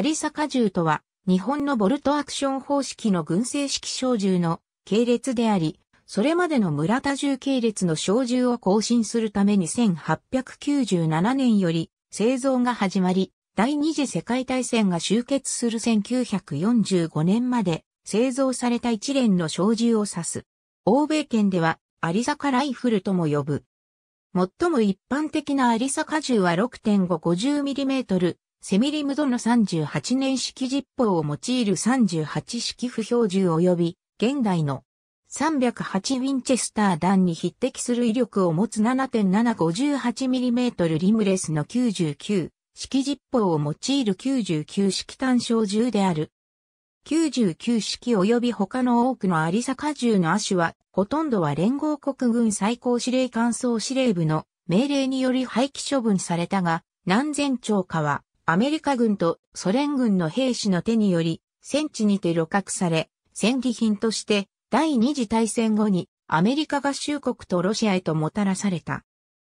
有坂銃とは、日本のボルトアクション方式の軍製式小銃の系列であり、それまでの村田銃系列の小銃を更新するために1897年より製造が始まり、第二次世界大戦が終結する1945年まで製造された一連の小銃を指す。欧米圏では有坂ライフルとも呼ぶ。最も一般的な有坂銃は 6.550mm セミリムドの38年式実法を用いる38式不標銃及び、現代の308ウィンチェスター弾に匹敵する威力を持つ 7.758mm リムレスの99式実法を用いる99式単小銃である。99式及び他の多くの有坂銃の亜種は、ほとんどは連合国軍最高司令官総司令部の命令により廃棄処分されたが、何千兆かは、アメリカ軍とソ連軍の兵士の手により、戦地にて露獲され、戦利品として第二次大戦後にアメリカ合衆国とロシアへともたらされた。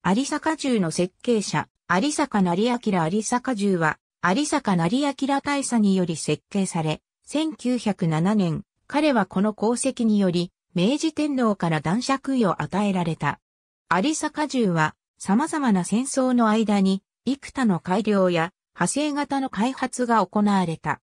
有坂銃の設計者、有坂成明有坂銃は、有坂成明大佐により設計され、1907年、彼はこの功績により、明治天皇から男爵位を与えられた。有坂銃は、様々な戦争の間に、幾多の改良や派生型の開発が行われた。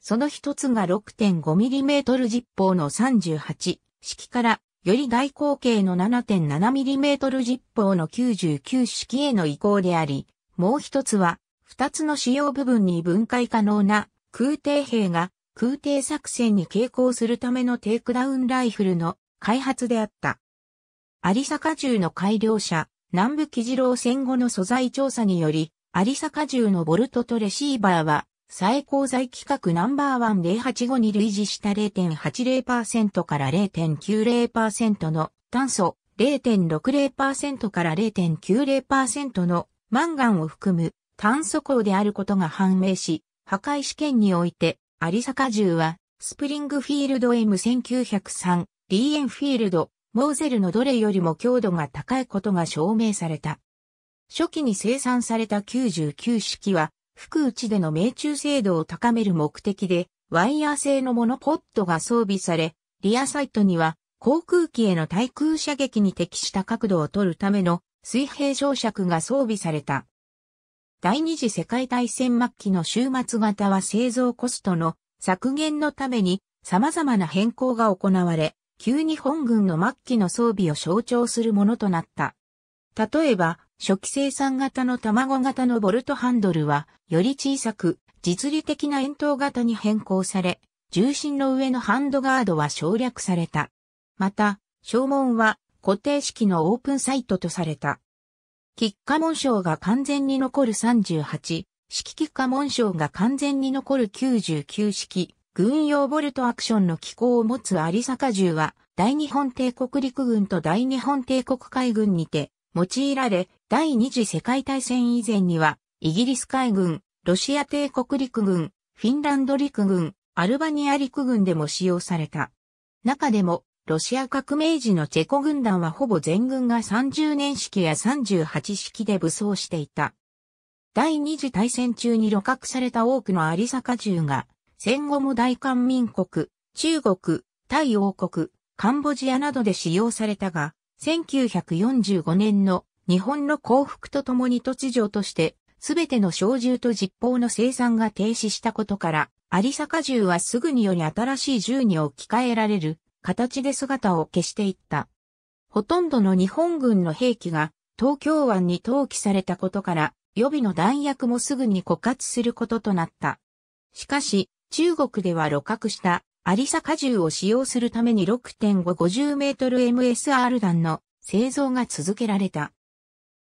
その一つが 6.5mm ジ砲の38式からより大口径の 7.7mm ジ砲の99式への移行であり、もう一つは二つの使用部分に分解可能な空挺兵が空挺作戦に傾向するためのテイクダウンライフルの開発であった。有坂銃の改良者、南部基次郎戦後の素材調査により、有坂銃のボルトとレシーバーは、最高材規格ナンバーワン0 8 5に類似した0.80%から0.90%の炭素、0.60%から0.90%のマンガンを含む炭素鋼であることが判明し、破壊試験において、有坂銃は、スプリングフィールド M1903、リーエンフィールド、モーゼルのどれよりも強度が高いことが証明された。初期に生産された99式は、福内での命中精度を高める目的で、ワイヤー製のモノポットが装備され、リアサイトには航空機への対空射撃に適した角度を取るための水平照区が装備された。第二次世界大戦末期の終末型は製造コストの削減のために様々な変更が行われ、旧日本軍の末期の装備を象徴するものとなった。例えば、初期生産型の卵型のボルトハンドルは、より小さく、実利的な円筒型に変更され、重心の上のハンドガードは省略された。また、小門は固定式のオープンサイトとされた。喫下紋章が完全に残る38、式喫下紋章が完全に残る99式、軍用ボルトアクションの機構を持つ有坂銃は、大日本帝国陸軍と大日本帝国海軍にて、用いられ、第二次世界大戦以前には、イギリス海軍、ロシア帝国陸軍、フィンランド陸軍、アルバニア陸軍でも使用された。中でも、ロシア革命時のチェコ軍団はほぼ全軍が30年式や38式で武装していた。第二次大戦中に鹵獲された多くのアリサカ銃が、戦後も大韓民国、中国、タイ王国、カンボジアなどで使用されたが、1945年の日本の降伏とともに突如として、すべての小銃と実砲の生産が停止したことから、有坂銃はすぐにより新しい銃に置き換えられる形で姿を消していった。ほとんどの日本軍の兵器が東京湾に投棄されたことから、予備の弾薬もすぐに枯渇することとなった。しかし、中国では露獲した有坂銃を使用するために6.550メートル MSR 弾の製造が続けられた。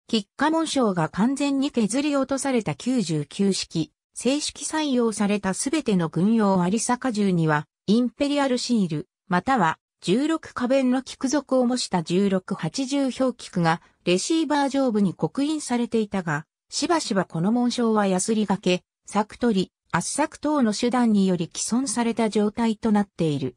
喫下紋章が完全に削り落とされた99式、正式採用されたすべての軍用有坂銃には、インペリアルシール、または16花弁の菊属を模した1680表菊がレシーバー上部に刻印されていたが、しばしばこの紋章はヤスリがけ、ク取り、圧作等の手段により既存された状態となっている。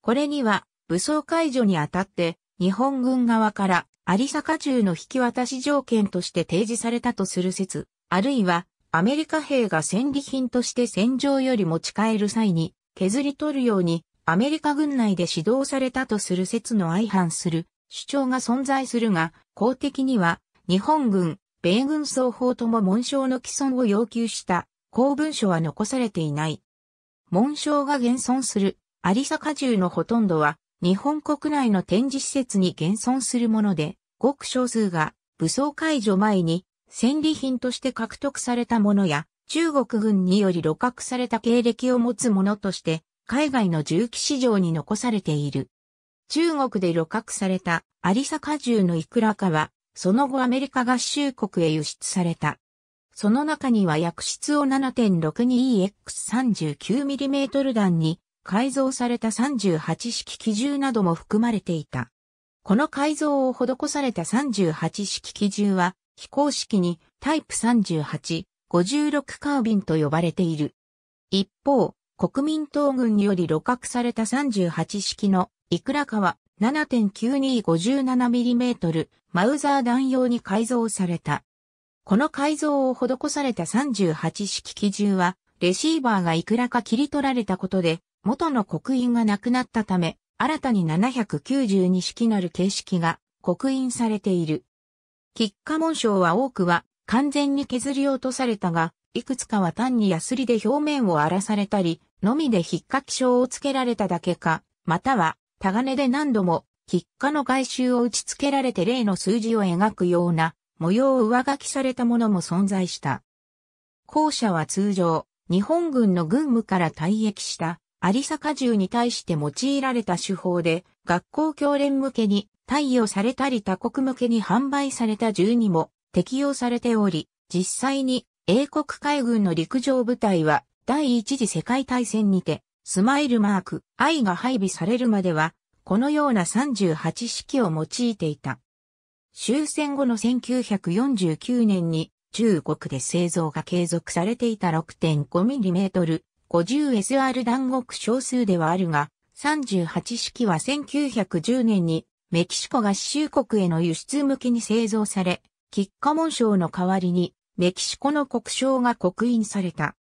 これには武装解除にあたって日本軍側から有坂銃の引き渡し条件として提示されたとする説、あるいは、アメリカ兵が戦利品として戦場より持ち帰る際に、削り取るように、アメリカ軍内で指導されたとする説の相反する主張が存在するが、公的には、日本軍、米軍双方とも紋章の既存を要求した公文書は残されていない。紋章が現存する有坂銃のほとんどは日本国内の展示施設に現存するもので、ごく少数が武装解除前に戦利品として獲得されたものや、中国軍により露獲された経歴を持つものとして、海外の銃器市場に残されている。中国で露獲されたアリサ果汁のいくらかは、その後アメリカ合衆国へ輸出された。その中には薬室を 7.62EX39mm 弾に改造された38式機銃なども含まれていた。この改造を施された38式機銃は、非公式にタイプ38、56カービンと呼ばれている。一方、国民党軍により露獲された38式のいくらかは 7.9257mm マウザー弾用に改造された。この改造を施された38式機銃は、レシーバーがいくらか切り取られたことで、元の刻印がなくなったため、新たに792式なる形式が刻印されている。喫下紋章は多くは完全に削り落とされたが、いくつかは単にヤスリで表面を荒らされたり、のみで引っかき章をつけられただけか、または、タガネで何度も、喫下の外周を打ち付けられて例の数字を描くような模様を上書きされたものも存在した。後者は通常、日本軍の軍務から退役した有坂銃に対して用いられた手法で、学校教練向けに貸与されたり他国向けに販売された銃にも適用されており、実際に英国海軍の陸上部隊は第一次世界大戦にて、スマイルマーク、I が配備されるまでは、このような38式を用いていた。終戦後の1949年に中国で製造が継続されていた 6.5mm 50SR 団国少数ではあるが、38式は1910年にメキシコ合衆国への輸出向けに製造され、キッカ紋章の代わりにメキシコの国章が刻印された。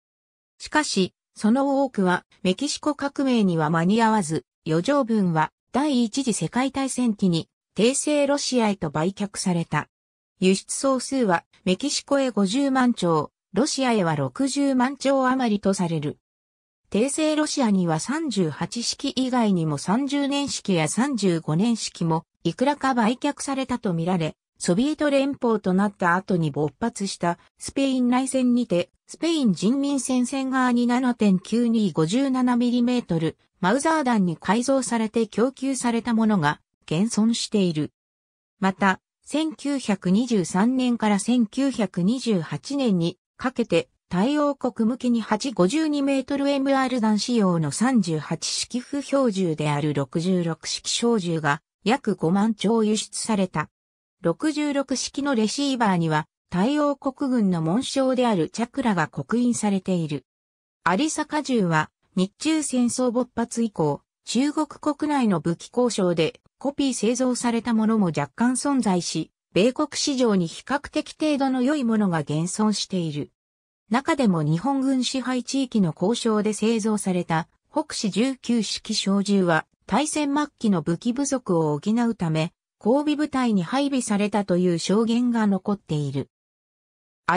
しかし、その多くはメキシコ革命には間に合わず、余剰分は第一次世界大戦期に帝政ロシアへと売却された。輸出総数はメキシコへ50万兆、ロシアへは60万兆余りとされる。帝政ロシアには38式以外にも30年式や35年式もいくらか売却されたとみられ、ソビエト連邦となった後に勃発したスペイン内戦にて、スペイン人民戦線側に 7.9257mm マウザー弾に改造されて供給されたものが現存している。また、1923年から1928年にかけて太陽国向きに852メートル MR 弾仕様の38式不標銃である66式小銃が約5万丁輸出された。66式のレシーバーには太陽国軍の紋章であるチャクラが刻印されている。アリサカ銃は日中戦争勃発以降、中国国内の武器交渉でコピー製造されたものも若干存在し、米国市場に比較的程度の良いものが現存している。中でも日本軍支配地域の交渉で製造された北市19式小銃は大戦末期の武器不足を補うため、交尾部隊に配備されたという証言が残っている。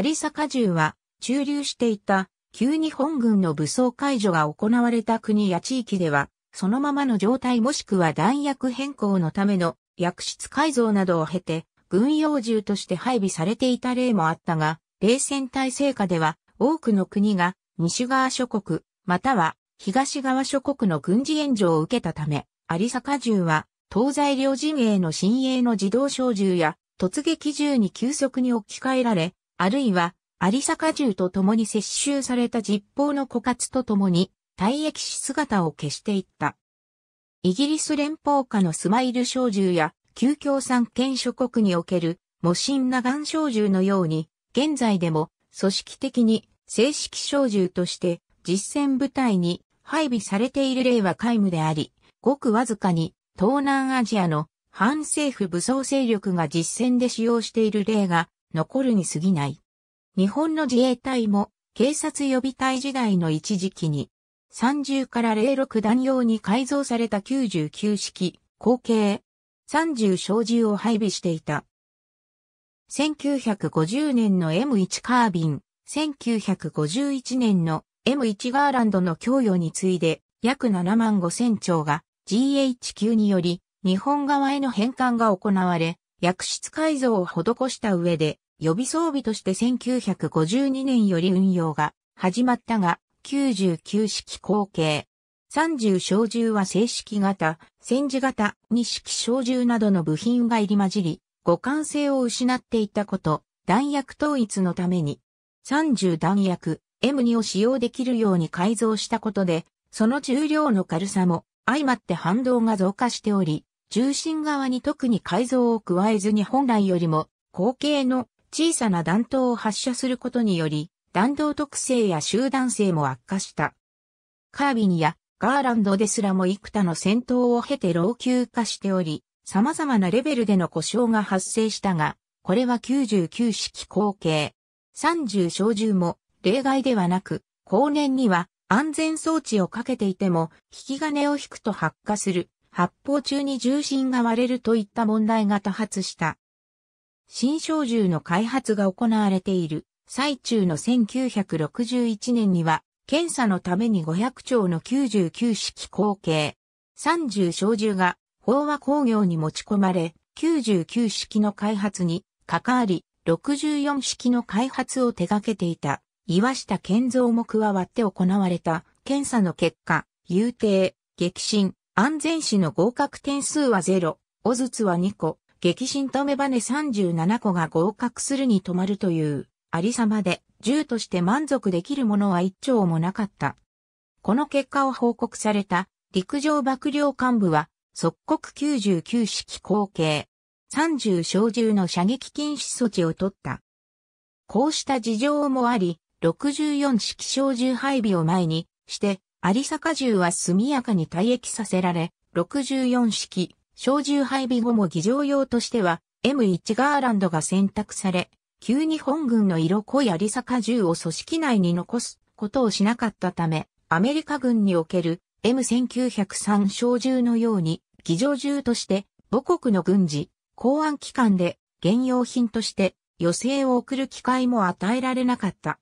有坂銃は駐留していた旧日本軍の武装解除が行われた国や地域では、そのままの状態もしくは弾薬変更のための薬室改造などを経て、軍用銃として配備されていた例もあったが、冷戦体制下では多くの国が西側諸国、または東側諸国の軍事援助を受けたため、有坂銃は東西両陣営の新鋭の自動小銃や突撃銃に急速に置き換えられ、あるいは有坂銃と共に接収された実砲の枯渇と共に退役し姿を消していった。イギリス連邦下のスマイル小銃や旧共産圏諸国における模進な岩小銃のように、現在でも組織的に正式小銃として実戦部隊に配備されている例は皆無であり、ごくわずかに東南アジアの反政府武装勢力が実戦で使用している例が残るに過ぎない。日本の自衛隊も警察予備隊時代の一時期に30から06弾用に改造された99式後継30小銃を配備していた。1950年の M1 カービン1951年の M1 ガーランドの供与に次いで約7万5千兆が GHQ により日本側への返還が行われ、薬室改造を施した上で予備装備として1952年より運用が始まったが99式後継。30小銃は正式型、戦時型、二式小銃などの部品が入り混じり、互換性を失っていたこと、弾薬統一のために30弾薬 M2 を使用できるように改造したことで、その重量の軽さも相まって反動が増加しており、重心側に特に改造を加えずに本来よりも後継の小さな弾頭を発射することにより、弾道特性や集団性も悪化した。カービンやガーランドですらも幾多の戦闘を経て老朽化しており、様々なレベルでの故障が発生したが、これは99式後継三十小銃も例外ではなく、後年には安全装置をかけていても、引き金を引くと発火する、発砲中に重心が割れるといった問題が多発した。新小銃の開発が行われている最中の1961年には、検査のために500丁の99式後継。三十小銃が飽和工業に持ち込まれ、99式の開発に関わり、64式の開発を手掛けていた岩下健三も加わって行われた検査の結果、有定、激震、安全士の合格点数は0、小筒は2個、激震とメバネ37個が合格するに止まるという、ありさまで、銃として満足できるものは一丁もなかった。この結果を報告された陸上幕僚幹部は、即刻99式後継、30小銃の射撃禁止措置を取った。こうした事情もあり、64式小銃配備を前にして、有坂銃は速やかに退役させられ、64式小銃配備後も議場用としては、M1 ガーランドが選択され、急に本軍の色濃い有坂銃を組織内に残すことをしなかったため、アメリカ軍における M1903 小銃のように、議場銃として母国の軍事、公安機関で現用品として余生を送る機会も与えられなかった。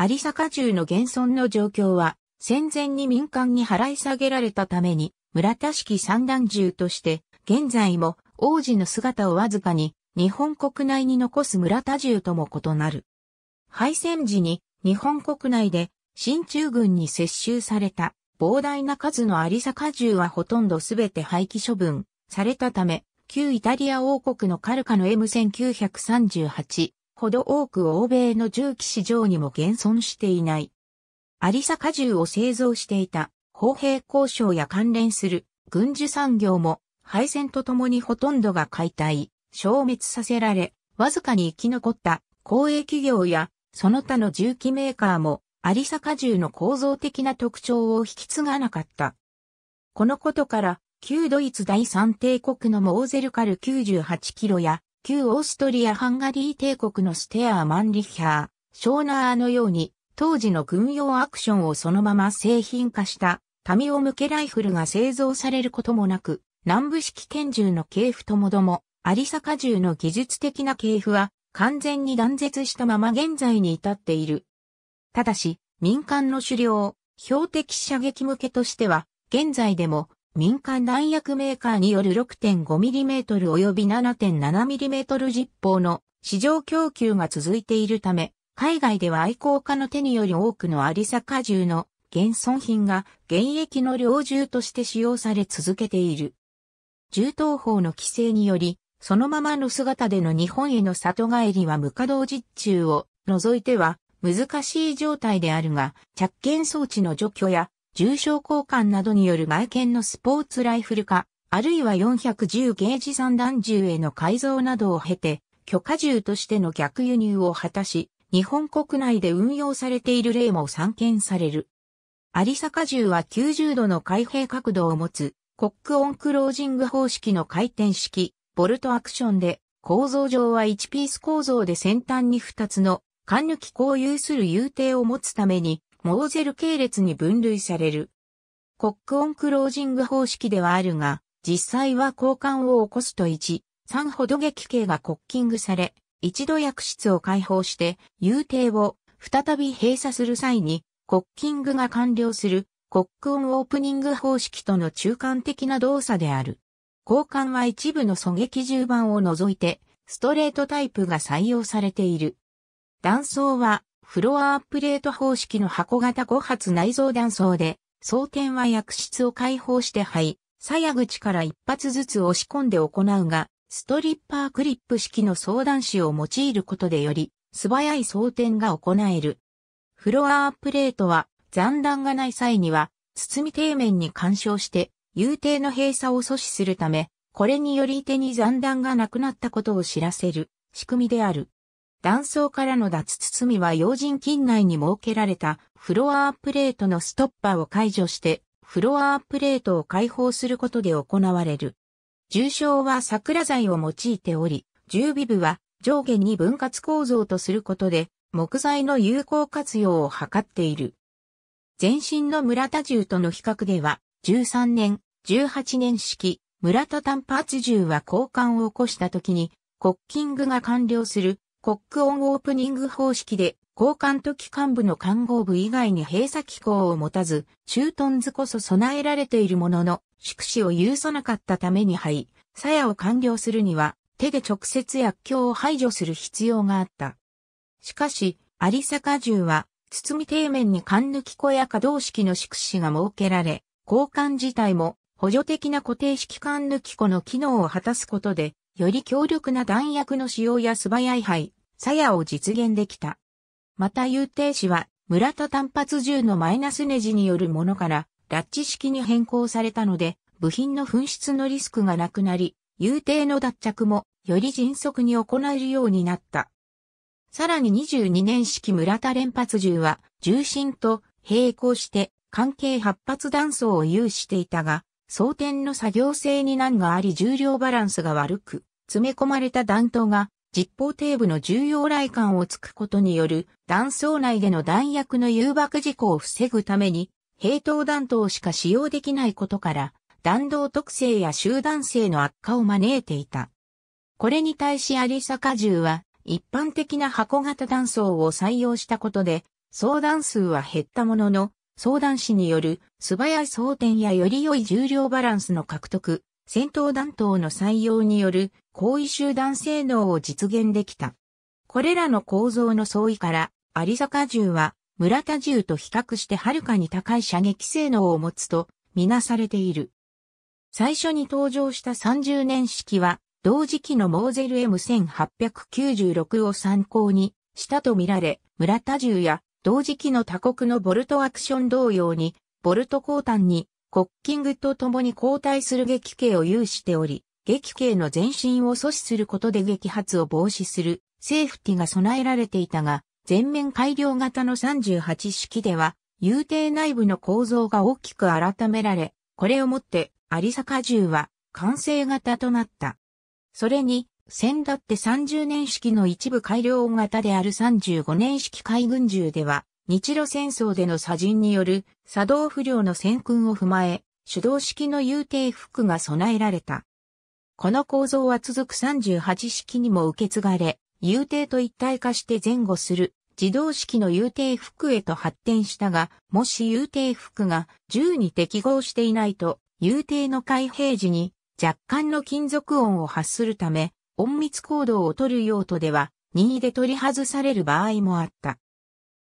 有坂中の現存の状況は戦前に民間に払い下げられたために村田式三段銃として現在も王子の姿をわずかに日本国内に残す村田銃とも異なる。敗戦時に日本国内で新中軍に接収された膨大な数の有坂銃はほとんどすべて廃棄処分されたため旧イタリア王国のカルカの M1938 ほど多く欧米の銃器市場にも現存していない。アリサ荷汁を製造していた砲兵交渉や関連する軍需産業も敗戦とともにほとんどが解体、消滅させられ、わずかに生き残った公営企業やその他の重機メーカーもアリサ荷汁の構造的な特徴を引き継がなかった。このことから旧ドイツ第三帝国のモーゼルカル98キロや、旧オーストリア・ハンガリー帝国のステアー・マンリヒャー、ショーナーのように、当時の軍用アクションをそのまま製品化した、民を向けライフルが製造されることもなく、南部式拳銃の系譜ともども、有坂銃の技術的な系譜は、完全に断絶したまま現在に至っている。ただし、民間の狩猟、標的射撃向けとしては、現在でも民間弾薬メーカーによる 6.5mm 及び 7.7mm 実砲の市場供給が続いているため、海外では愛好家の手により多くのアリサカ銃の現存品が現役の猟銃として使用され続けている。銃刀法の規制により、そのままの姿での日本への里帰りは無稼働実中を除いては難しい状態であるが、着剣装置の除去や重症交換などによる外見のスポーツライフル化、あるいは410ゲージ三段銃への改造などを経て、許可銃としての逆輸入を果たし、日本国内で運用されている例も散見される。有坂銃は90度の開閉角度を持つ、コックオンクロージング方式の回転式、ボルトアクションで、構造上は1ピース構造で先端に2つの、管抜機構有する有底を持つために、モーゼル系列に分類される。コックオンクロージング方式ではあるが、実際は交換を起こすと1、3ほど劇系がコッキングされ、一度薬室を開放して、遊定を再び閉鎖する際に、コッキングが完了する、コックオンオープニング方式との中間的な動作である。交換は一部の狙撃銃盤を除いて、ストレートタイプが採用されている。断層は、フロアアップレート方式の箱型5発内蔵弾倉で、装填は薬室を開放して肺、鞘口から一発ずつ押し込んで行うが、ストリッパークリップ式の相談紙を用いることでより、素早い装填が行える。フロアアップレートは、残弾がない際には、包み底面に干渉して、有定の閉鎖を阻止するため、これにより手に残弾がなくなったことを知らせる仕組みである。断層からの脱包みは用心近内に設けられたフロアプレートのストッパーを解除してフロアプレートを解放することで行われる。重症は桜材を用いており、重微部は上下に分割構造とすることで木材の有効活用を図っている。前身の村田銃との比較では、13年、18年式、村田単発銃は交換を起こした時に、コッキングが完了するコックオンオープニング方式で、交換と機関部の看護部以外に閉鎖機構を持たず、駐屯ートンこそ備えられているものの、宿死を有さなかったために肺、鞘を完了するには、手で直接薬莢を排除する必要があった。しかし、有坂銃は、包み底面に管抜き小や可動式の宿死が設けられ、交換自体も補助的な固定式管抜き子の機能を果たすことで、より強力な弾薬の使用や素早い肺、鞘を実現できた。また有定子は、村田単発銃のマイナスネジによるものから、ラッチ式に変更されたので、部品の紛失のリスクがなくなり、有定の脱着も、より迅速に行えるようになった。さらに22年式村田連発銃は、重心と並行して、関係8発弾層を有していたが、装填の作業性に難があり重量バランスが悪く、詰め込まれた弾頭が実法底部の重要来管をつくことによる弾倉内での弾薬の誘爆事故を防ぐために、平等弾頭しか使用できないことから、弾道特性や集団性の悪化を招いていた。これに対し有坂銃は、一般的な箱型弾倉を採用したことで、相談数は減ったものの、相談士による素早い装填やより良い重量バランスの獲得、戦闘弾頭の採用による行位集団性能を実現できた。これらの構造の相違から、有坂銃は村田銃と比較してはるかに高い射撃性能を持つとみなされている。最初に登場した30年式は、同時期のモーゼル M1896 を参考にしたとみられ、村田銃や同時期の他国のボルトアクション同様に、ボルト交換にコッキングと共に交代する撃系を有しており、撃刑の前進を阻止することで撃発を防止するセーフティが備えられていたが、全面改良型の38式では、遊艇内部の構造が大きく改められ、これをもって有坂銃は完成型となった。それに、先だって30年式の一部改良型である35年式海軍銃では、日露戦争での砂人による作動不良の戦訓を踏まえ、手動式の遊艇服が備えられた。この構造は続く38式にも受け継がれ、遊艇と一体化して前後する自動式の遊艇服へと発展したが、もし遊艇服が銃に適合していないと、遊艇の開閉時に若干の金属音を発するため、隠密行動を取る用途では、任意で取り外される場合もあった。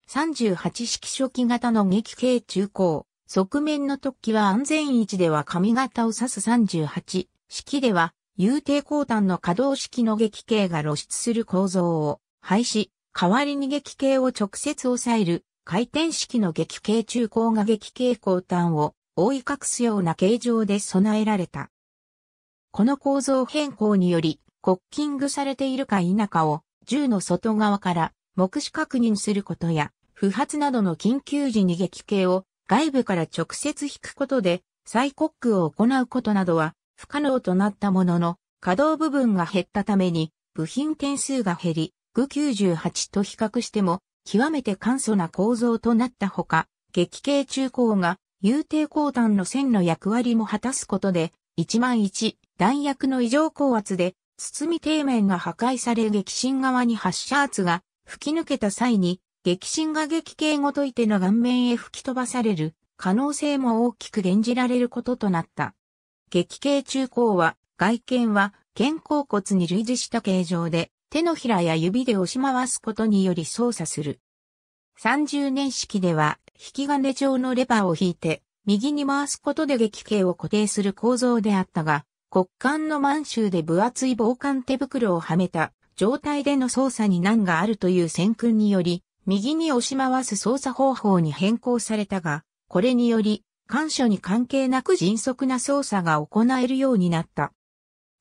38式初期型の撃形中高、側面の突起は安全位置では髪型を指す38式では有抵抗端の可動式の撃系が露出する構造を廃止、代わりに激系を直接抑える回転式の激系中高が激系後端を覆い隠すような形状で備えられた。この構造変更により、コッキングされているか否かを銃の外側から目視確認することや、不発などの緊急時に撃系を外部から直接引くことで、再コックを行うことなどは不可能となったものの、稼働部分が減ったために、部品点数が減り、具98と比較しても、極めて簡素な構造となったほか、激系中高が、有定高弾の線の役割も果たすことで、1万1、弾薬の異常高圧で、包み底面が破壊され激震側に発射圧が吹き抜けた際に、激震が激系ごといての顔面へ吹き飛ばされる可能性も大きく減じられることとなった。激形中高は、外見は肩甲骨に類似した形状で、手のひらや指で押し回すことにより操作する。30年式では、引き金状のレバーを引いて、右に回すことで激形を固定する構造であったが、骨幹の満州で分厚い防寒手袋をはめた状態での操作に難があるという先訓により、右に押し回す操作方法に変更されたが、これにより感所に関係なく迅速な操作が行えるようになった。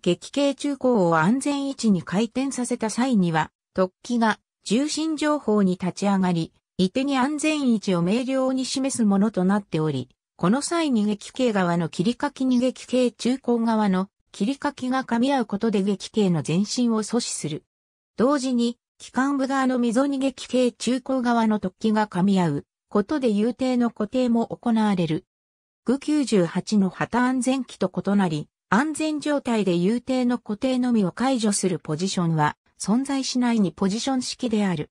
激軽中高を安全位置に回転させた際には、突起が重心情報に立ち上がり、一手に安全位置を明瞭に示すものとなっており、この際に激軽側の切り欠きに激軽中高側の切り欠きが噛み合うことで激軽の前進を阻止する。同時に、機関部側の溝に激軽中高側の突起が噛み合うことで有定の固定も行われる。1 9 8の旗安全機と異なり、安全状態で有定の固定のみを解除するポジションは存在しないにポジション式である。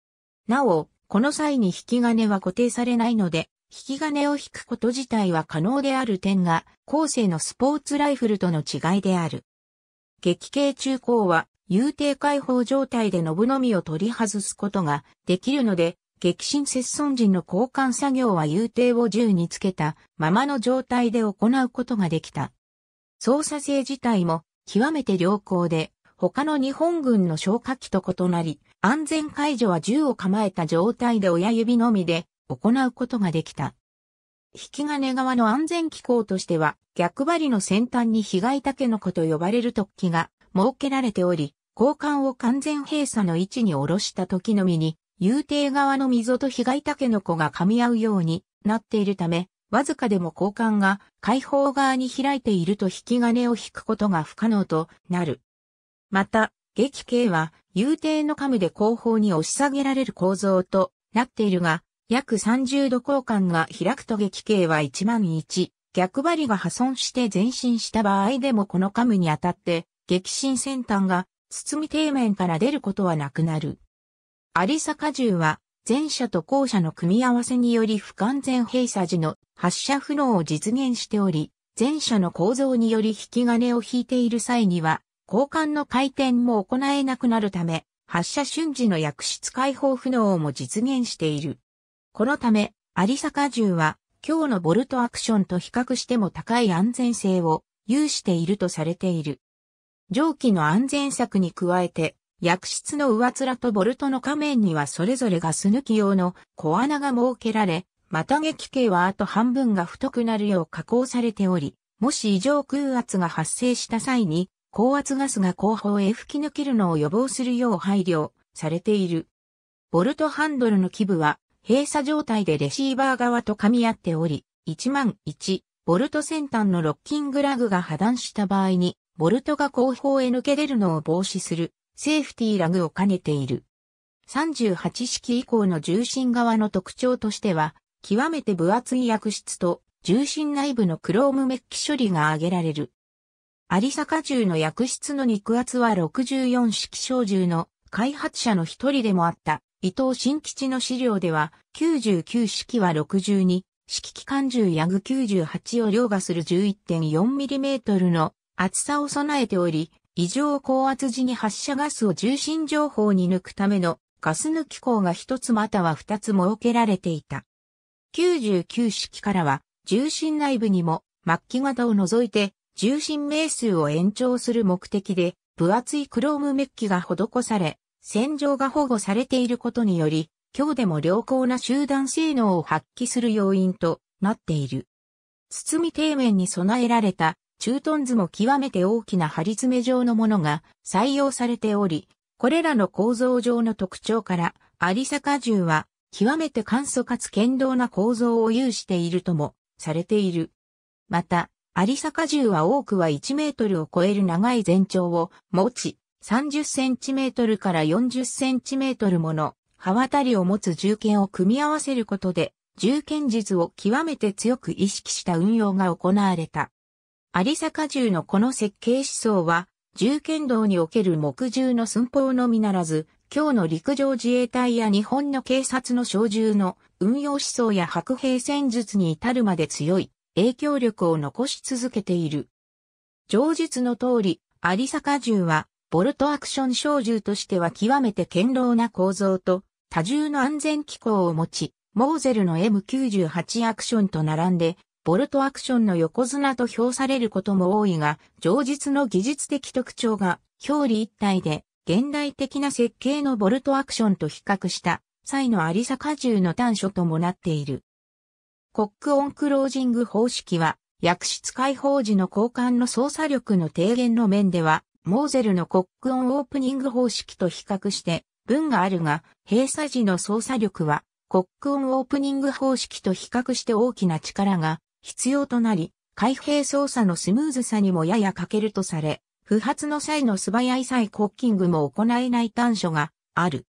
なお、この際に引き金は固定されないので、引き金を引くこと自体は可能である点が、後世のスポーツライフルとの違いである。激形中高は、有定解放状態でノブのみを取り外すことができるので、激震接損時の交換作業は遊艇を銃につけたままの状態で行うことができた。操作性自体も極めて良好で、他の日本軍の消火器と異なり、安全解除は銃を構えた状態で親指のみで行うことができた。引き金側の安全機構としては、逆張りの先端に被害竹の子と呼ばれる突起が設けられており、交換を完全閉鎖の位置に下ろした時のみに遊艇側の溝と被害タケノコが噛み合うようになっているため、わずかでも交換が開放側に開いていると引き金を引くことが不可能となる。また、激形は、遊艇のカムで後方に押し下げられる構造となっているが、約30度交換が開くと激形は1万1、逆張りが破損して前進した場合でもこのカムに当たって、激震先端が包み底面から出ることはなくなる。有坂銃は、前者と後者の組み合わせにより不完全閉鎖時の発射不能を実現しており、前者の構造により引き金を引いている際には、交換の回転も行えなくなるため、発射瞬時の薬室解放不能も実現している。このため、有坂銃は、今日のボルトアクションと比較しても高い安全性を有しているとされている。蒸気の安全策に加えて、薬室の上面とボルトの下面にはそれぞれガス抜き用の小穴が設けられ、また撃系はあと半分が太くなるよう加工されており、もし異常空圧が発生した際に、高圧ガスが後方へ吹き抜けるのを予防するよう配慮されている。ボルトハンドルの基部は閉鎖状態でレシーバー側と噛み合っており、1万1、ボルト先端のロッキングラグが破断した場合に、ボルトが後方へ抜け出るのを防止するセーフティーラグを兼ねている。38式以降の重心側の特徴としては、極めて分厚い薬室と重心内部のクロームメッキ処理が挙げられる。有坂銃の薬室の肉厚は64式小銃の開発者の一人でもあった伊藤新吉の資料では99式は62、式機関銃ヤグ98を凌駕する 11.4mm の厚さを備えており、異常高圧時に発射ガスを重心情報に抜くためのガス抜き口が一つまたは二つ設けられていた。99式からは重心内部にも末期型を除いて重心名数を延長する目的で分厚いクロームメッキが施され、戦場が保護されていることにより、今日でも良好な集団性能を発揮する要因となっている。包み底面に備えられた駐屯図も極めて大きな張り詰め状のものが採用されており、これらの構造上の特徴から、有坂銃は極めて簡素かつ堅牢な構造を有しているともされている。また、有坂銃は多くは1メートルを超える長い全長を持ち、30センチメートルから40センチメートルもの刃渡りを持つ銃剣を組み合わせることで、銃剣術を極めて強く意識した運用が行われた。有坂銃のこの設計思想は、銃剣道における木銃の寸法のみならず、今日の陸上自衛隊や日本の警察の小銃の運用思想や白兵戦術に至るまで強い影響力を残し続けている。上述の通り、有坂銃は、ボルトアクション小銃としては極めて堅牢な構造と、多重の安全機構を持ち、モーゼルの M98 アクションと並んで、ボルトアクションの横綱と評されることも多いが、上述の技術的特徴が表裏一体で現代的な設計のボルトアクションと比較した際のありさ荷重の短所ともなっている。コックオンクロージング方式は、薬室開放時の交換の操作力の低減の面では、モーゼルのコックオンオープニング方式と比較して分があるが、閉鎖時の操作力は、コックオンオープニング方式と比較して大きな力が必要となり、開閉操作のスムーズさにもやや欠けるとされ、不発の際の素早い際コッキングも行えない短所がある。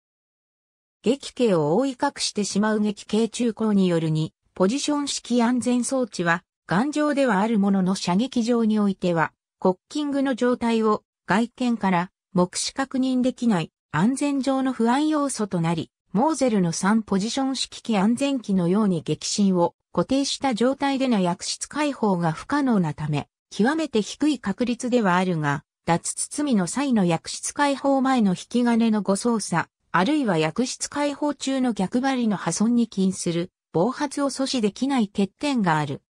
撃形を覆い隠してしまう撃形中高によるに、ポジション式安全装置は、頑丈ではあるものの射撃場においては、コッキングの状態を外見から目視確認できない安全上の不安要素となり、モーゼルの3ポジション式機安全機のように激震を固定した状態での薬室解放が不可能なため、極めて低い確率ではあるが、脱包みの際の薬室解放前の引き金の誤操作、あるいは薬室解放中の逆張りの破損に起因する、暴発を阻止できない欠点がある。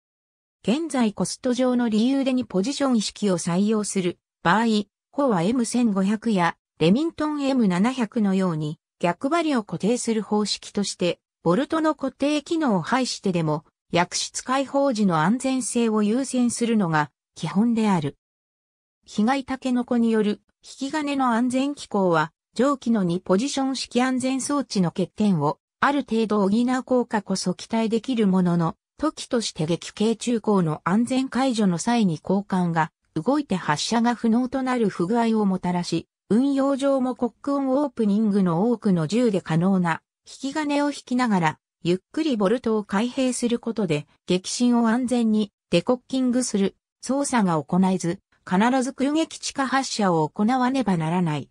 現在コスト上の理由でにポジション意識を採用する場合、法は M1500 やレミントン M700 のように逆張りを固定する方式として、ボルトの固定機能を排してでも薬室解放時の安全性を優先するのが基本である。被害タケノコによる引き金の安全機構は、上記の2ポジション式安全装置の欠点をある程度補う効果こそ期待できるものの、時として激系中高の安全解除の際に交換が動いて発射が不能となる不具合をもたらし、運用上もコックオンオープニングの多くの銃で可能な引き金を引きながらゆっくりボルトを開閉することで、激震を安全にデコッキングする操作が行えず、必ず空撃地下発射を行わねばならない。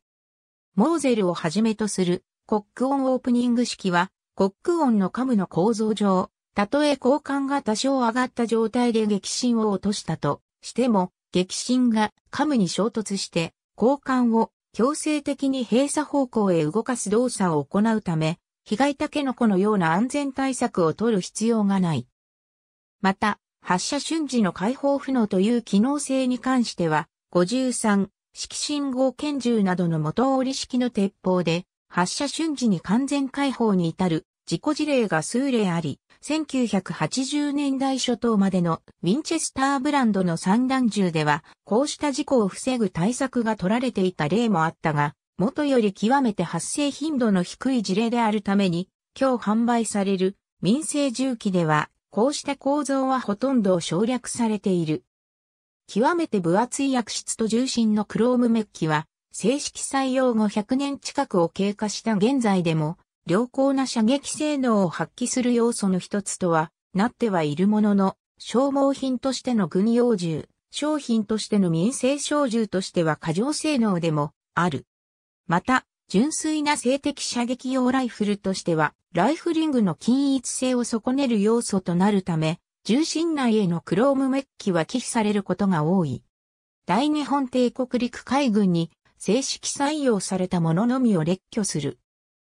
モーゼルをはじめとするコックオンオープニング式は、コックオンのカムの構造上、たとえ交換が多少上がった状態で激震を落としたとしても、激震がカムに衝突して、交換を強制的に閉鎖方向へ動かす動作を行うため、被害タケノコのような安全対策を取る必要がない。また、発射瞬時の解放不能という機能性に関しては、53、式信号拳銃などの元折り式の鉄砲で、発射瞬時に完全解放に至る事故事例が数例あり、1980年代初頭までのウィンチェスターブランドの散弾銃では、こうした事故を防ぐ対策が取られていた例もあったが、元より極めて発生頻度の低い事例であるために、今日販売される民生重機では、こうした構造はほとんど省略されている。極めて分厚い薬質と重心のクロームメッキは、正式採用後100年近くを経過した現在でも、良好な射撃性能を発揮する要素の一つとはなってはいるものの、消耗品としての軍用銃、商品としての民生小銃としては過剰性能でもある。また、純粋な性的射撃用ライフルとしては、ライフリングの均一性を損ねる要素となるため、重心内へのクロームメッキは忌避されることが多い。大日本帝国陸海軍に正式採用されたもののみを列挙する。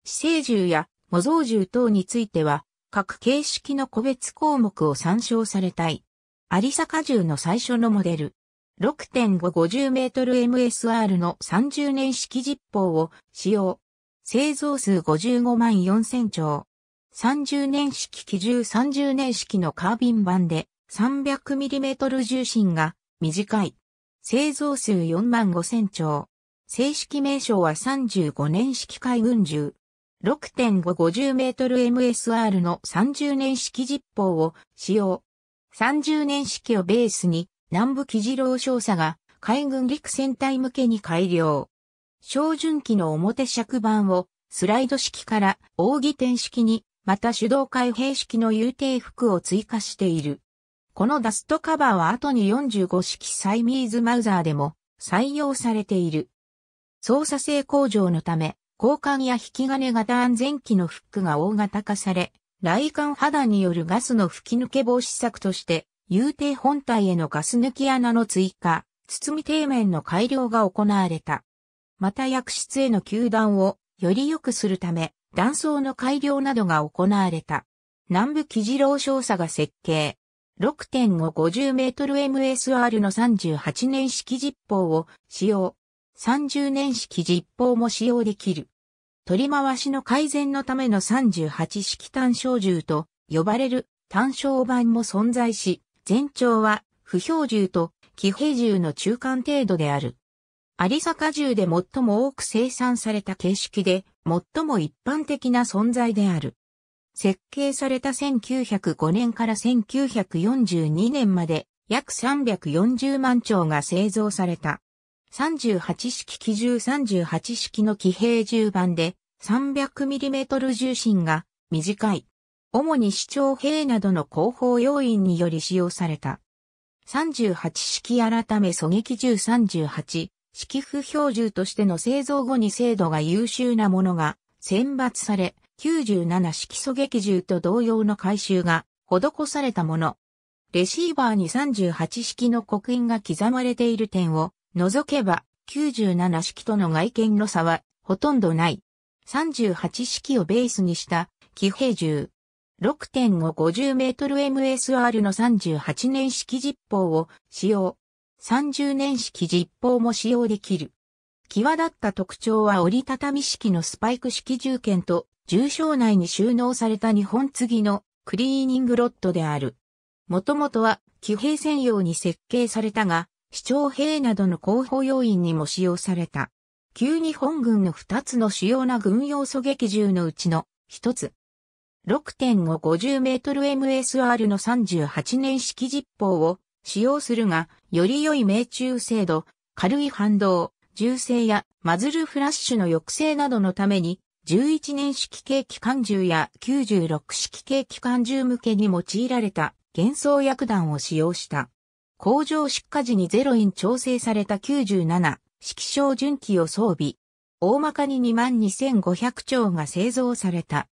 姿生銃や模造銃等については、各形式の個別項目を参照されたい。有坂銃の最初のモデル、6.550mMSR の30年式実砲を使用。製造数55万4000丁。30年式機銃30年式のカービン版で 300mm 重心が短い。製造数4万5000丁。正式名称は35年式海軍銃。6.550mMSR の30年式実砲を使用。30年式をベースに南部機次郎少佐が海軍陸戦隊向けに改良。照準機の表尺板をスライド式から扇転式に、また手動開閉式の遊艇服を追加している。このダストカバーは後に45式サイミーズマウザーでも採用されている。操作性向上のため、交換や引き金型安全機のフックが大型化され、雷管破断によるガスの吹き抜け防止策として遊艇本体へのガス抜き穴の追加、包み底面の改良が行われた。また薬室への球団をより良くするため、断層の改良などが行われた。南部木次郎少佐が設計。6.550メートル MSR の38年式実砲を使用。30年式実砲も使用できる。取り回しの改善のための38式単焦銃と呼ばれる単焦版も存在し、全長は不標銃と騎兵銃の中間程度である。有坂銃で最も多く生産された形式で最も一般的な存在である。設計された1905年から1942年まで約340万丁が製造された。38式機銃38式の騎兵銃版で 300mm 重心が短い主に市長兵などの広報要員により使用された。38式改め狙撃銃38式不標銃としての製造後に精度が優秀なものが選抜され、97式狙撃銃と同様の回収が施されたもの。レシーバーに38式の刻印が刻まれている点を除けば97式との外見の差はほとんどない。38式をベースにした騎兵銃。6.550メートル MSR の38年式実砲を使用。30年式実砲も使用できる。際立った特徴は折りたたみ式のスパイク式銃剣と、銃床内に収納された日本継ぎのクリーニングロッドである。もともとは騎兵専用に設計されたが、市長兵などの広報要員にも使用された。旧日本軍の2つの主要な軍用狙撃銃のうちの1つ、6.550mMSR の38年式実砲を使用するが、より良い命中精度、軽い反動、銃声やマズルフラッシュの抑制などのために、11年式軽機関銃や96式系機関銃向けに用いられた幻想薬弾を使用した。工場出荷時にゼロイン調整された97式小純機を装備。大まかに22,500丁が製造された。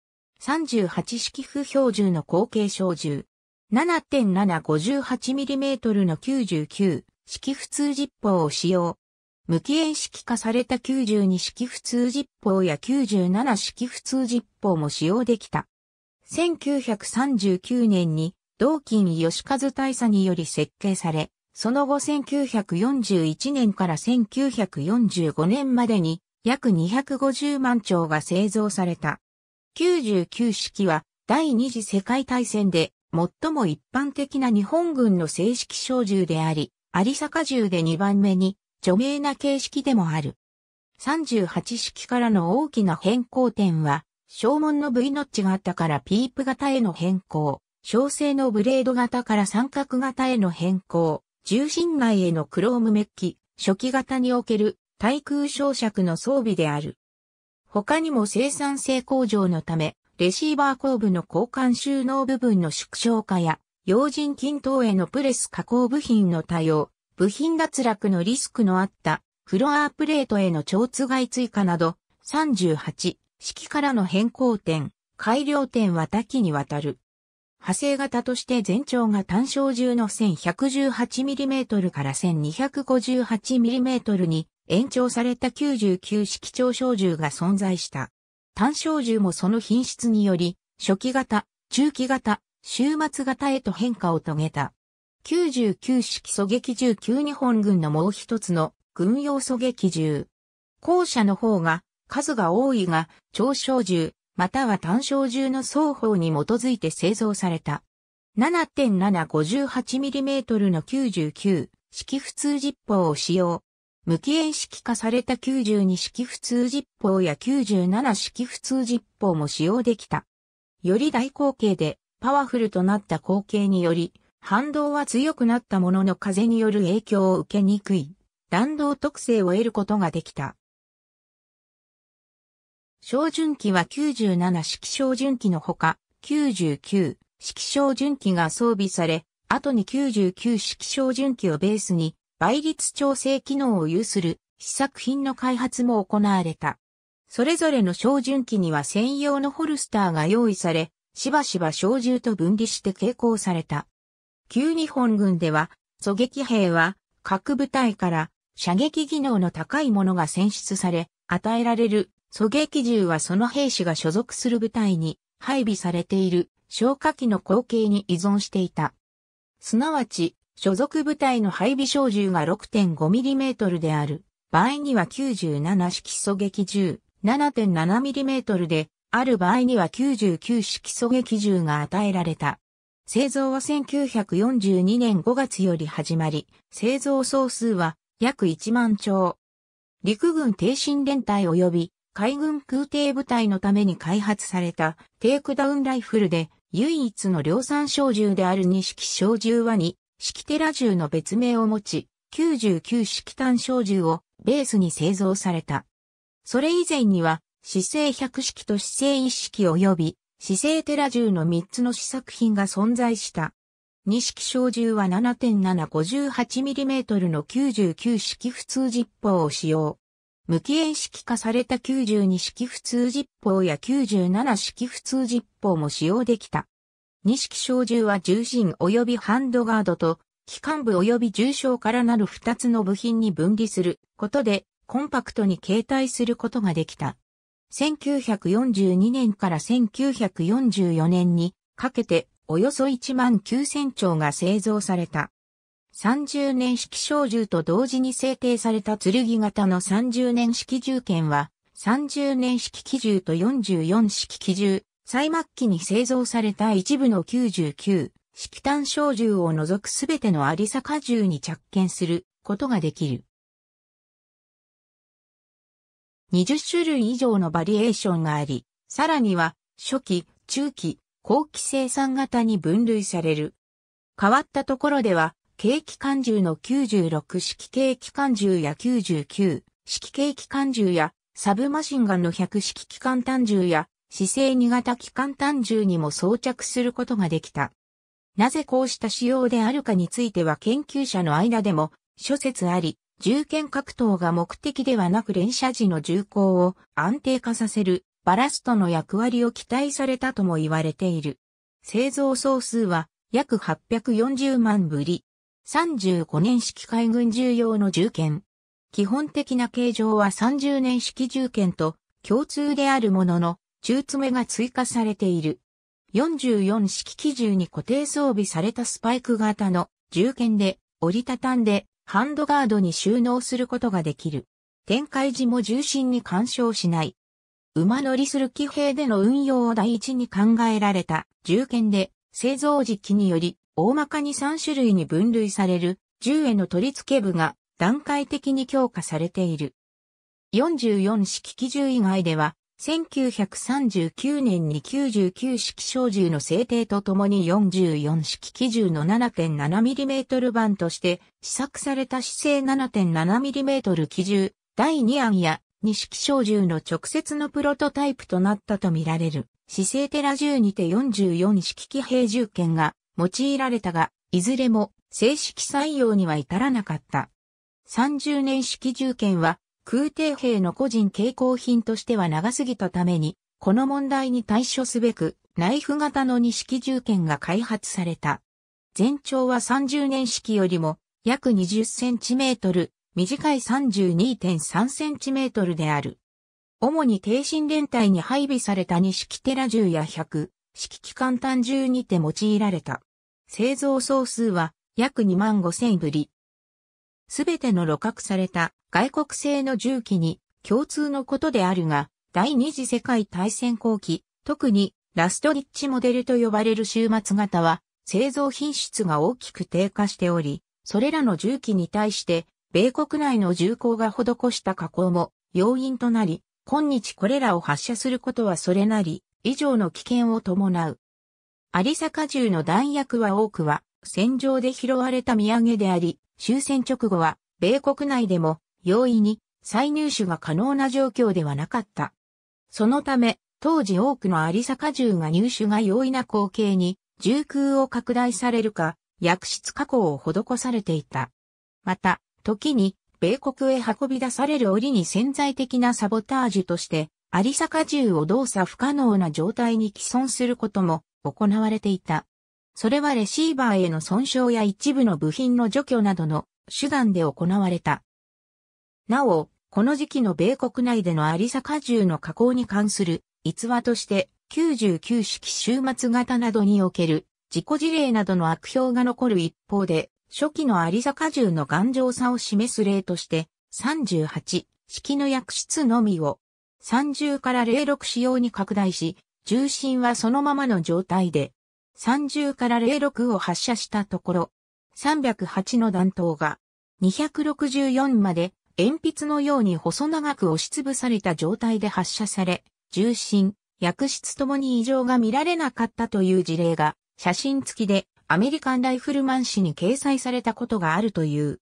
38式不標銃の後継小銃。7.758mm の99式普通実砲を使用。無期延式化された92式普通実砲や97式普通実砲も使用できた。1939年に同金義和大佐により設計され、その後1941年から1945年までに約250万丁が製造された。99式は第二次世界大戦で最も一般的な日本軍の正式小銃であり、有坂銃で2番目に著名な形式でもある。38式からの大きな変更点は、正門の V ノッチ型からピープ型への変更、小生のブレード型から三角型への変更、重心外へのクロームメッキ、初期型における対空射区の装備である。他にも生産性向上のため、レシーバー後部の交換収納部分の縮小化や、用心均等へのプレス加工部品の多用、部品脱落のリスクのあったフロアプレートへの超通外追加など、38、式からの変更点、改良点は多岐にわたる。派生型として全長が単焦中の 1118mm から 1258mm に延長された99式長小銃が存在した。単小銃もその品質により、初期型、中期型、終末型へと変化を遂げた。99式狙撃銃級日本軍のもう一つの軍用狙撃銃。後者の方が数が多いが、長小銃、または単小銃の双方に基づいて製造された。7.758mm の99式普通実砲を使用。無機演式化された92式普通実砲や97式普通実砲も使用できた。より大口径でパワフルとなった口径により、反動は強くなったものの風による影響を受けにくい、弾道特性を得ることができた。照準機は97式照準機のほか、99式照準機が装備され、後に99式照準機をベースに倍率調整機能を有する試作品の開発も行われた。それぞれの照準機には専用のホルスターが用意され、しばしば小銃と分離して携行された。旧日本軍では、狙撃兵は各部隊から射撃技能の高いものが選出され、与えられる狙撃銃はその兵士が所属する部隊に配備されている消火器の口径に依存していた。すなわち、所属部隊の配備小銃が 6.5mm である。場合には97式狙撃銃 7.7mm で、ある場合には99式狙撃銃が与えられた。製造は1942年5月より始まり、製造総数は約1万丁。陸軍低身連隊及び海軍空挺部隊のために開発されたテイクダウンライフルで唯一の量産小銃である二式小銃は2式テラ銃の別名を持ち、99式単小銃をベースに製造された。それ以前には、姿勢100式と姿勢1式及び、姿勢テラ銃の3つの試作品が存在した。2式小銃は 7.758mm の99式普通実砲を使用。無期延式化された92式普通実砲や97式普通実砲も使用できた。二式小銃は重心及びハンドガードと、機関部及び重傷からなる二つの部品に分離することで、コンパクトに携帯することができた。1942年から1944年にかけて、およそ1万9000丁が製造された。30年式小銃と同時に制定された剣型の30年式銃剣は、30年式機銃と44式機銃、最末期に製造された一部の99、式単小銃を除くすべての有坂銃に着剣することができる。20種類以上のバリエーションがあり、さらには初期、中期、後期生産型に分類される。変わったところでは、軽機関銃の96式軽機関銃や99式軽機関銃やサブマシンガンの100式機関単銃や姿勢2型機関単銃にも装着することができた。なぜこうした仕様であるかについては研究者の間でも諸説あり、銃剣格闘が目的ではなく連射時の銃口を安定化させるバラストの役割を期待されたとも言われている。製造総数は約840万ぶり。35年式海軍銃用の銃剣。基本的な形状は30年式銃剣と共通であるものの、中爪が追加されている。44式機銃に固定装備されたスパイク型の銃剣で折りたたんでハンドガードに収納することができる。展開時も重心に干渉しない。馬乗りする騎兵での運用を第一に考えられた銃剣で製造時期により大まかに3種類に分類される銃への取り付け部が段階的に強化されている。44式機銃以外では1939年に99式小銃の制定とともに44式機銃の 7.7mm 版として試作された姿勢 7.7mm 機銃第2案や2式小銃の直接のプロトタイプとなったとみられる姿勢テラ銃にて44式機兵銃剣が用いられたが、いずれも正式採用には至らなかった。30年式銃剣は空挺兵の個人傾向品としては長すぎたために、この問題に対処すべく、ナイフ型の二式銃剣が開発された。全長は30年式よりも約20センチメートル、短い32.3センチメートルである。主に低身連隊に配備された二式テラ銃や100、式機関単銃にて用いられた。製造総数は約2万5千ぶり。すべての露獲された外国製の銃器に共通のことであるが、第二次世界大戦後期、特にラストリッチモデルと呼ばれる終末型は、製造品質が大きく低下しており、それらの銃器に対して、米国内の銃口が施した加工も要因となり、今日これらを発射することはそれなり、以上の危険を伴う。有坂銃の弾薬は多くは、戦場で拾われた土産であり、終戦直後は、米国内でも容易に再入手が可能な状況ではなかった。そのため、当時多くの有坂銃が入手が容易な光景に、銃空を拡大されるか、薬室加工を施されていた。また、時に、米国へ運び出される折に潜在的なサボタージュとして、有坂銃を動作不可能な状態に既存することも行われていた。それはレシーバーへの損傷や一部の部品の除去などの手段で行われた。なお、この時期の米国内でのアリサ荷重の加工に関する逸話として99式終末型などにおける自己事例などの悪評が残る一方で初期のアリサ荷重の頑丈さを示す例として38式の薬室のみを30から06仕様に拡大し重心はそのままの状態で30から06を発射したところ、308の弾頭が264まで鉛筆のように細長く押しつぶされた状態で発射され、重心、薬質ともに異常が見られなかったという事例が、写真付きでアメリカンライフルマン誌に掲載されたことがあるという。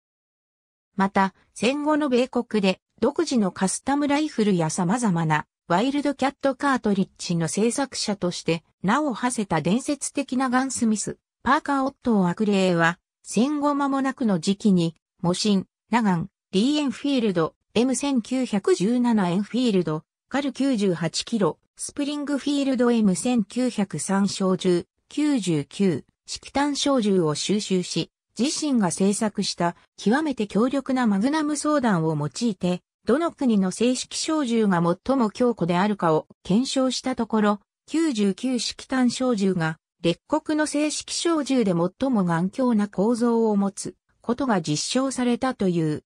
また、戦後の米国で独自のカスタムライフルや様々なワイルドキャットカートリッジの制作者として名を馳せた伝説的なガンスミス、パーカー・オットー・アクレーは、戦後間もなくの時期に、模神、ナガン、リー・エンフィールド、M1917 エンフィールド、カル98キロ、スプリングフィールド M1903 小銃、99、式炭小銃を収集し、自身が制作した極めて強力なマグナム装弾を用いて、どの国の正式小銃が最も強固であるかを検証したところ、99式単小銃が、列国の正式小銃で最も頑強な構造を持つことが実証されたという。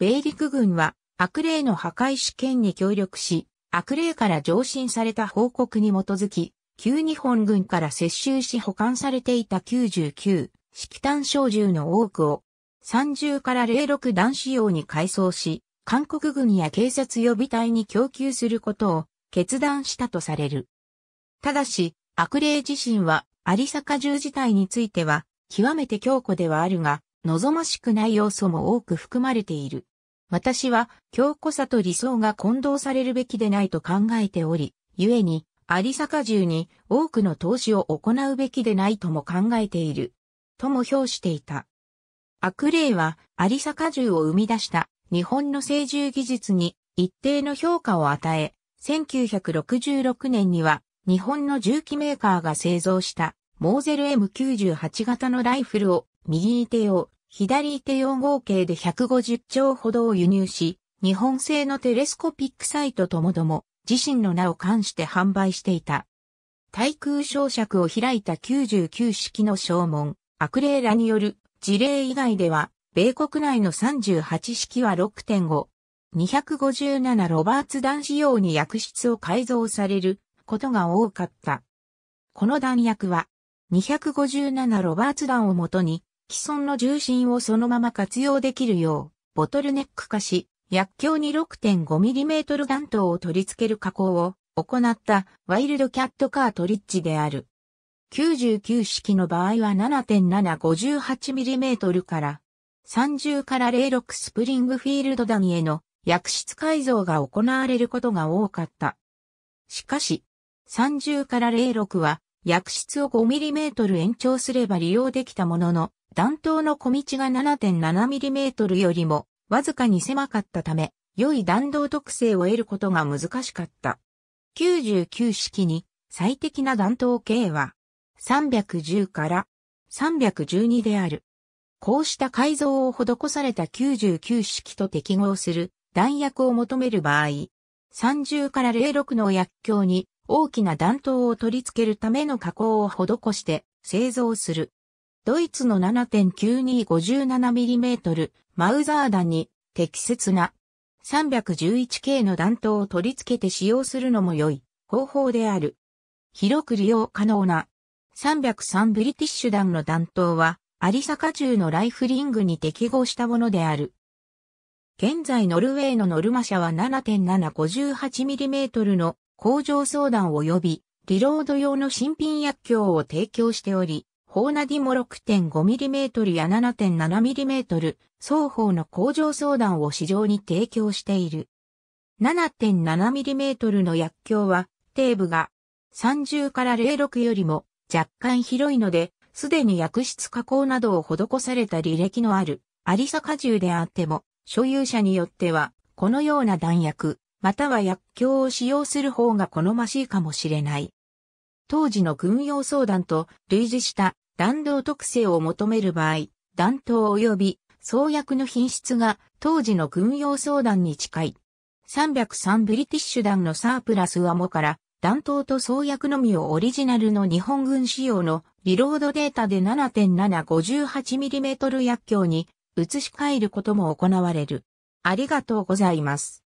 米陸軍は悪霊の破壊試験に協力し、悪霊から上申された報告に基づき、旧日本軍から接収し保管されていた99式単小銃の多くを30から06弾使用に改装し、韓国軍や警察予備隊に供給することを決断したとされる。ただし、悪霊自身は、有坂銃自体については、極めて強固ではあるが、望ましくない要素も多く含まれている。私は、強固さと理想が混同されるべきでないと考えており、故に、有坂銃に多くの投資を行うべきでないとも考えている。とも評していた。悪霊は、アリサ果汁を生み出した日本の製銃技術に一定の評価を与え、1966年には日本の銃器メーカーが製造したモーゼル M98 型のライフルを右手用、左手用合計で150丁ほどを輸入し、日本製のテレスコピックサイトともども自身の名を冠して販売していた。対空焼尺を開いた99式の正門、悪霊らによる事例以外では、米国内の38式は6.5、257ロバーツ弾仕様に薬室を改造されることが多かった。この弾薬は、257ロバーツ弾をもとに、既存の重心をそのまま活用できるよう、ボトルネック化し、薬莢に 6.5mm 弾頭を取り付ける加工を行ったワイルドキャットカートリッジである。99式の場合は 7.758mm から30から06スプリングフィールドニへの薬室改造が行われることが多かった。しかし、30から06は薬室を 5mm 延長すれば利用できたものの、弾頭の小道が 7.7mm よりもわずかに狭かったため、良い弾道特性を得ることが難しかった。99式に最適な弾頭計は、310から312である。こうした改造を施された99式と適合する弾薬を求める場合、30から06の薬莢に大きな弾頭を取り付けるための加工を施して製造する。ドイツの 7.9257mm マウザー弾に適切な 311K の弾頭を取り付けて使用するのも良い方法である。広く利用可能な303ブリティッシュ弾の弾頭は、有坂銃のライフリングに適合したものである。現在ノルウェーのノルマ社は 7.758mm の工場相談及びリロード用の新品薬莢を提供しており、ホーナディも 6.5mm や 7.7mm 双方の工場相談を市場に提供している。7.7mm の薬莢は、底部が30から06よりも若干広いので、すでに薬室加工などを施された履歴のある、アリサ果汁であっても、所有者によっては、このような弾薬、または薬莢を使用する方が好ましいかもしれない。当時の軍用相談と類似した弾道特性を求める場合、弾頭及び創薬の品質が当時の軍用相談に近い。303ブリティッシュ弾のサープラスはもから弾頭と装薬のみをオリジナルの日本軍仕様のリロードデータで 7.758mm 薬莢に移し替えることも行われる。ありがとうございます。